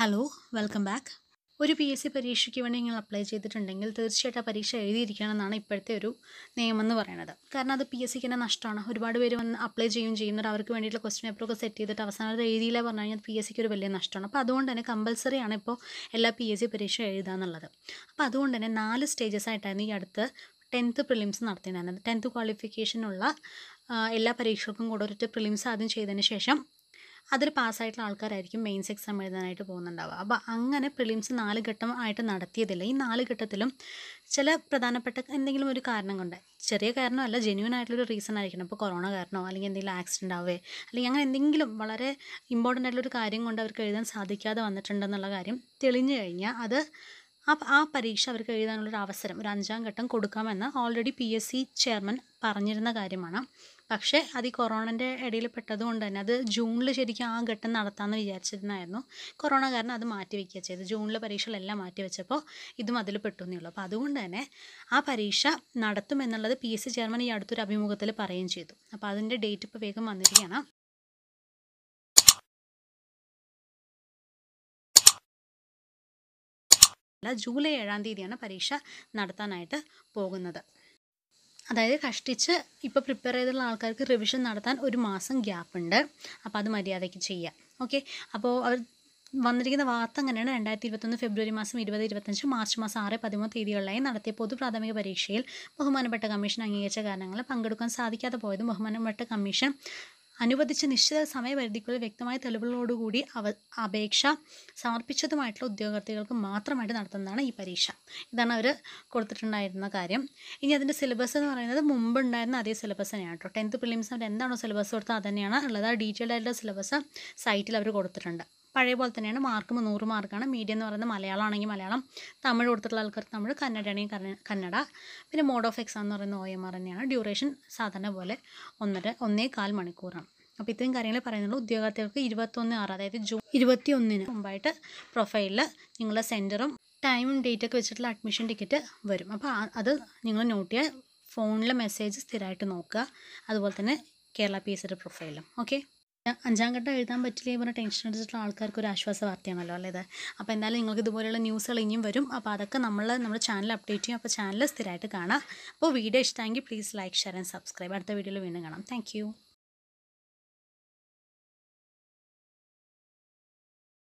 hello welcome back ഒരു P S C പരീക്ഷയ്ക്ക് വേണ്ടി നിങ്ങൾ അപ്ലൈ ചെയ്തിട്ടുണ്ടെങ്കിൽ തീർച്ചയായിട്ടും ആ പരീക്ഷ എഴുതിയിരിക്കണം എന്നാണ് ഇപ്പോഴത്തെ ഒരു നിയമം എന്ന് പറയുന്നത് കാരണം അത് പി എസ് സിക്ക് തന്നെ നഷ്ടമാണ് ഒരുപാട് പേര് വന്ന് അപ്ലൈ ചെയ്യും ചെയ്യുന്നവർ അവർക്ക് വേണ്ടിയിട്ടുള്ള ക്വസ്റ്റ്യൻ പേപ്പറൊക്കെ സെറ്റ് ചെയ്തിട്ട് അവസാനം അത് എഴുതിയില്ല പറഞ്ഞു കഴിഞ്ഞാൽ പി എസ് സിക്ക് ഒരു വലിയ നഷ്ടമാണ് അപ്പോൾ അതുകൊണ്ട് തന്നെ കമ്പൽസറി ആണ് ഇപ്പോൾ എല്ലാ പി എസ് സി പരീക്ഷ എഴുതുക എന്നുള്ളത് അപ്പോൾ അതുകൊണ്ട് തന്നെ നാല് സ്റ്റേജസ് ആയിട്ടാണ് ഈ അടുത്ത് ടെൻത്ത് പ്രിലിംസ് നടത്തിയിട്ടുണ്ടായിരുന്നത് ടെൻത്ത് ക്വാളിഫിക്കേഷനുള്ള എല്ലാ പരീക്ഷകൾക്കും കൂടെ ഒരു പ്രിലിംസ് ആദ്യം ചെയ്തതിന് ശേഷം അതിൽ പാസ്സായിട്ടുള്ള ആൾക്കാരായിരിക്കും മെയിൻസ് എക്സാം എഴുതാനായിട്ട് പോകുന്നുണ്ടാവുക അപ്പോൾ അങ്ങനെ പ്രിലിംസ് നാല് ഘട്ടം ആയിട്ട് നടത്തിയതില്ല ഈ നാല് ഘട്ടത്തിലും ചില പ്രധാനപ്പെട്ട എന്തെങ്കിലും ഒരു കാരണം കൊണ്ട് ചെറിയ കാരണമല്ല ജെന്യൂൻ ആയിട്ടുള്ളൊരു റീസൺ ആയിരിക്കണം ഇപ്പോൾ കൊറോണ കാരണമോ അല്ലെങ്കിൽ എന്തെങ്കിലും ആക്സിഡൻ്റ് ആവേ അല്ലെങ്കിൽ അങ്ങനെ എന്തെങ്കിലും വളരെ ഇമ്പോർട്ടൻ്റ് ആയിട്ടുള്ളൊരു കാര്യം കൊണ്ട് അവർക്ക് എഴുതാൻ സാധിക്കാതെ വന്നിട്ടുണ്ടെന്നുള്ള കാര്യം തെളിഞ്ഞു കഴിഞ്ഞാൽ അത് ആ ആ പരീക്ഷ അവർക്ക് എഴുതാനുള്ളൊരു അവസരം ഒരു അഞ്ചാം ഘട്ടം കൊടുക്കാമെന്ന് already P S C chairman പറഞ്ഞിരുന്ന കാര്യമാണ് പക്ഷേ അത് ഈ കൊറോണൻ്റെ ഇടയിൽ പെട്ടത് കൊണ്ട് തന്നെ അത് ജൂണിൽ ശരിക്കും ആ ഘട്ടം നടത്താമെന്ന് വിചാരിച്ചിരുന്നായിരുന്നു കൊറോണ കാരണം അത് മാറ്റി വയ്ക്കുക ചെയ്തു ജൂണിലെ പരീക്ഷകളെല്ലാം മാറ്റി വെച്ചപ്പോൾ ഇതും അതിൽ പെട്ടു എന്നുള്ളൂ അപ്പോൾ അതുകൊണ്ട് തന്നെ ആ പരീക്ഷ നടത്തുമെന്നുള്ളത് പി എസ് സി ചെയർമാൻ ഈ അടുത്തൊരു അഭിമുഖത്തിൽ പറയുകയും ചെയ്തു അപ്പോൾ അതിൻ്റെ ഡേറ്റ് ഇപ്പോൾ വേഗം വന്നിരിക്കുകയാണ് അല്ല ജൂലൈ ഏഴാം തീയതിയാണ് പരീക്ഷ നടത്താനായിട്ട് പോകുന്നത് അതായത് കഷ്ടിച്ച് ഇപ്പോൾ പ്രിപ്പയർ ചെയ്തുള്ള ആൾക്കാർക്ക് റിവിഷൻ നടത്താൻ ഒരു മാസം ഗ്യാപ്പ് ഉണ്ട് അപ്പോൾ അത് മര്യാദയ്ക്ക് ചെയ്യാം ഓക്കെ അപ്പോൾ അവർ വന്നിരിക്കുന്ന വാർത്ത അങ്ങനെയാണ് രണ്ടായിരത്തി ഇരുപത്തൊന്ന് ഫെബ്രുവരി മാസം ഇരുപത് ഇരുപത്തഞ്ച് മാർച്ച് മാസം ആറ് പതിമൂന്ന് തീയതികളിലായി നടത്തിയ പൊതു പ്രാഥമിക പരീക്ഷയിൽ ബഹുമാനപ്പെട്ട കമ്മീഷൻ അംഗീകരിച്ച കാരണങ്ങൾ പങ്കെടുക്കാൻ സാധിക്കാതെ പോയത് ബഹുമാനപ്പെട്ട കമ്മീഷൻ അനുവദിച്ച നിശ്ചിത സമയപരിധിക്കുള്ളിൽ വ്യക്തമായ തെളിവുകളോടുകൂടി അവ അപേക്ഷ സമർപ്പിച്ചതുമായിട്ടുള്ള ഉദ്യോഗാർത്ഥികൾക്ക് മാത്രമായിട്ട് നടത്തുന്നതാണ് ഈ പരീക്ഷ ഇതാണ് അവർ കൊടുത്തിട്ടുണ്ടായിരുന്ന കാര്യം ഇനി അതിൻ്റെ സിലബസ് എന്ന് പറയുന്നത് മുമ്പ് ഉണ്ടായിരുന്ന അതേ സിലബസ് തന്നെയാണ് കേട്ടോ ടെൻത്ത് പ്രിലിംസ് അവർ എന്താണോ സിലബസ് കൊടുത്തത് അത് തന്നെയാണ് ഉള്ളത് ആ ഡീറ്റെയിൽഡ് ആയിട്ടുള്ള സിലബസ് സൈറ്റിൽ അവർ കൊടുത്തിട്ടുണ്ട് പഴയ പോലെ തന്നെയാണ് മാർക്ക് മുന്നൂറ് മാർക്കാണ് മീഡിയം എന്ന് പറയുന്നത് മലയാളം ആണെങ്കിൽ മലയാളം തമിഴ് കൊടുത്തിട്ടുള്ള ആൾക്കാർക്ക് തമിഴ് കന്നഡ ആണെങ്കിൽ കന്നഡ പിന്നെ മോഡ് ഓഫ് എക്സാം എന്ന് പറയുന്നത് ഒ എം ആർ തന്നെയാണ് ഡ്യൂറേഷൻ സാധാരണ പോലെ ഒന്നര ഒന്നേ കാൽ മണിക്കൂറാണ് അപ്പോൾ ഇത്രയും കാര്യങ്ങൾ പറയുന്നുള്ളൂ ഉദ്യോഗാർത്ഥികൾക്ക് ഇരുപത്തൊന്ന് ആറ് അതായത് ജൂൺ ഇരുപത്തി ഒന്നിന് മുമ്പായിട്ട് പ്രൊഫൈലിൽ നിങ്ങളുടെ സെൻറ്ററും ടൈമും ഡേറ്റൊക്കെ വെച്ചിട്ടുള്ള അഡ്മിഷൻ ടിക്കറ്റ് വരും അപ്പോൾ അത് നിങ്ങൾ നോട്ട് ചെയ്യുക ഫോണിലെ മെസ്സേജ് സ്ഥിരമായിട്ട് നോക്കുക അതുപോലെ തന്നെ കേരള പി എസ് പ്രൊഫൈലും ഓക്കെ അഞ്ചാം ഘട്ടം എഴുതാൻ പറ്റില്ല പറഞ്ഞ ടെൻഷൻ അടിച്ചിട്ടുള്ള ആൾക്കാർക്ക് ഒരു ആശ്വാസ വാർത്തയാണല്ലോ അല്ലേ ഇത് അപ്പോൾ എന്തായാലും നിങ്ങൾക്ക് ഇതുപോലെയുള്ള ന്യൂസുകൾ ഇനിയും വരും അപ്പോൾ അതൊക്കെ നമ്മൾ നമ്മുടെ ചാനൽ അപ്ഡേറ്റ് ചെയ്യും അപ്പോൾ ചാനൽ സ്ഥിരമായിട്ട് കാണാം അപ്പോൾ വീഡിയോ ഇഷ്ടമെങ്കിൽ please like share and subscribe അടുത്ത വീഡിയോയിൽ വീണ്ടും കാണാം താങ്ക്